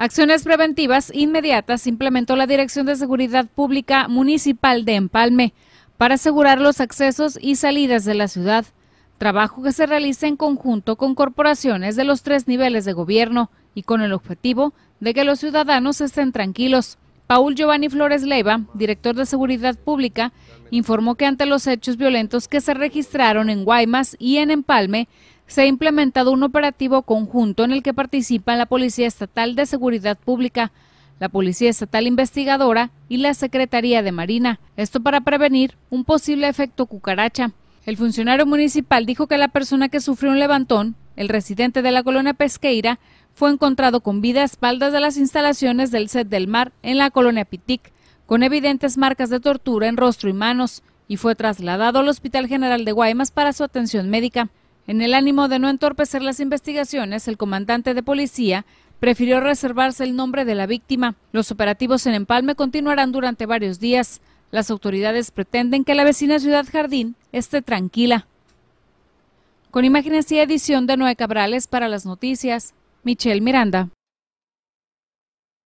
Acciones preventivas inmediatas implementó la Dirección de Seguridad Pública Municipal de Empalme para asegurar los accesos y salidas de la ciudad, trabajo que se realiza en conjunto con corporaciones de los tres niveles de gobierno y con el objetivo de que los ciudadanos estén tranquilos. Paul Giovanni Flores Leiva, director de Seguridad Pública, informó que ante los hechos violentos que se registraron en Guaymas y en Empalme, se ha implementado un operativo conjunto en el que participan la Policía Estatal de Seguridad Pública, la Policía Estatal Investigadora y la Secretaría de Marina. Esto para prevenir un posible efecto cucaracha. El funcionario municipal dijo que la persona que sufrió un levantón, el residente de la colonia Pesqueira, fue encontrado con vida a espaldas de las instalaciones del Set del Mar en la colonia Pitic, con evidentes marcas de tortura en rostro y manos, y fue trasladado al Hospital General de Guaymas para su atención médica. En el ánimo de no entorpecer las investigaciones, el comandante de policía prefirió reservarse el nombre de la víctima. Los operativos en Empalme continuarán durante varios días. Las autoridades pretenden que la vecina ciudad Jardín esté tranquila. Con imágenes y edición de Noé Cabrales para las noticias, Michelle Miranda.